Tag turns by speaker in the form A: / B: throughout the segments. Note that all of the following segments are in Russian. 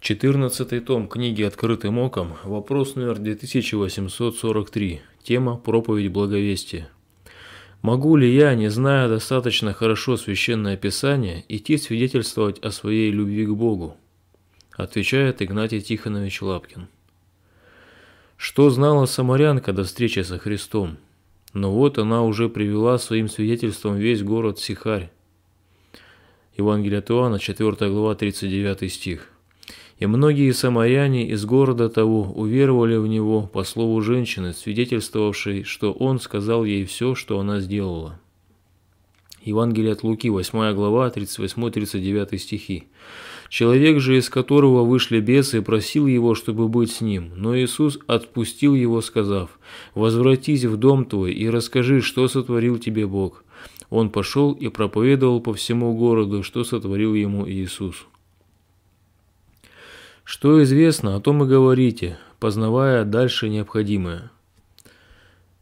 A: 14 том книги «Открытым оком», вопрос номер 2843, тема «Проповедь благовестия». Могу ли я, не зная достаточно хорошо Священное Писание, идти свидетельствовать о своей любви к Богу? Отвечает Игнатий Тихонович Лапкин. Что знала самарянка до встречи со Христом? Но вот она уже привела своим свидетельством весь город Сихарь. Евангелие от Иоанна, 4 глава, 39 стих и многие самаряне из города того уверовали в него по слову женщины, свидетельствовавшей, что он сказал ей все, что она сделала. Евангелие от Луки, 8 глава, 38-39 стихи. Человек же, из которого вышли бесы, просил его, чтобы быть с ним, но Иисус отпустил его, сказав, «Возвратись в дом твой и расскажи, что сотворил тебе Бог». Он пошел и проповедовал по всему городу, что сотворил ему Иисус. Что известно, о том и говорите, познавая дальше необходимое.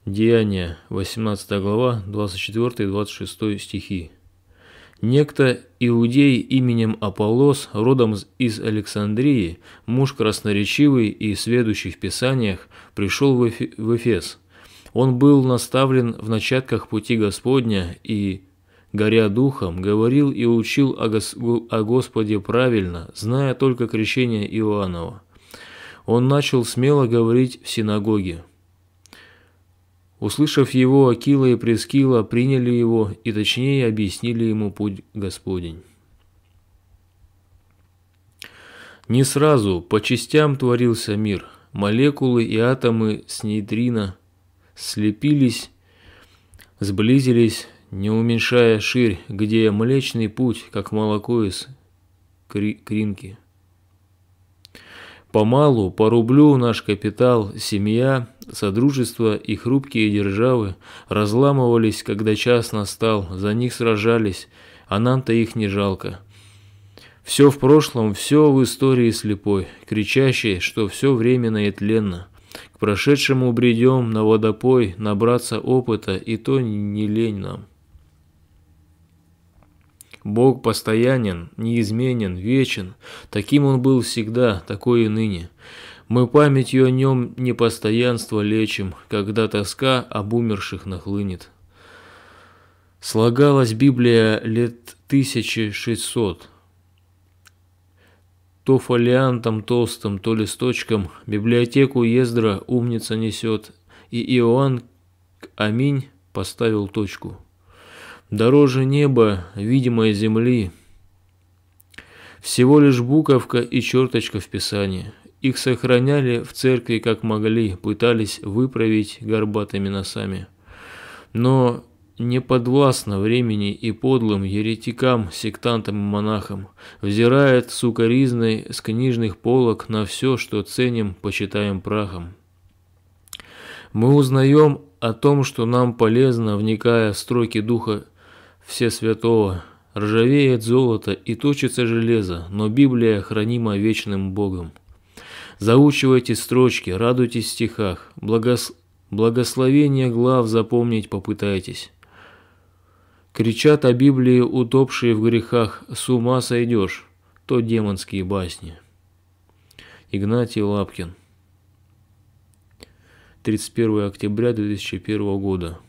A: Деяние, 18 глава, 24-26 стихи. Некто иудей именем Аполлос, родом из Александрии, муж красноречивый и сведущий в писаниях, пришел в Эфес. Он был наставлен в начатках пути Господня и горя духом, говорил и учил о, Гос о Господе правильно, зная только крещение Иоаннова. Он начал смело говорить в синагоге. Услышав его, Акила и Прескила приняли его и точнее объяснили ему путь Господень. Не сразу, по частям творился мир. Молекулы и атомы с нейтрино слепились, сблизились, не уменьшая ширь, где млечный путь, как молоко из кри кринки. Помалу, по рублю наш капитал, семья, содружество и хрупкие державы разламывались, когда час настал, за них сражались, а нам-то их не жалко. Все в прошлом, все в истории слепой, кричащей, что все временно и тленно. К прошедшему бредем на водопой, набраться опыта, и то не лень нам. Бог постоянен, неизменен, вечен. Таким он был всегда, такой и ныне. Мы памятью о нем непостоянство лечим, когда тоска об умерших нахлынет. Слагалась Библия лет 1600. То фолиантом толстым, то листочком библиотеку Ездра умница несет, и Иоанн Аминь поставил точку. Дороже неба, видимой земли. Всего лишь буковка и черточка в Писании. Их сохраняли в церкви как могли, пытались выправить горбатыми носами. Но не подвластно времени и подлым еретикам, сектантам и монахам, взирает сукоризной с книжных полок на все, что ценим, почитаем прахом. Мы узнаем о том, что нам полезно, вникая в строки духа все святого, ржавеет золото и точится железо, но Библия хранима вечным Богом. Заучивайте строчки, радуйтесь в стихах, благос... благословение глав запомнить попытайтесь. Кричат о Библии утопшие в грехах, с ума сойдешь, то демонские басни. Игнатий Лапкин 31 октября 2001 года